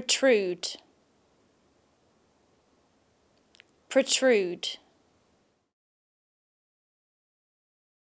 protrude protrude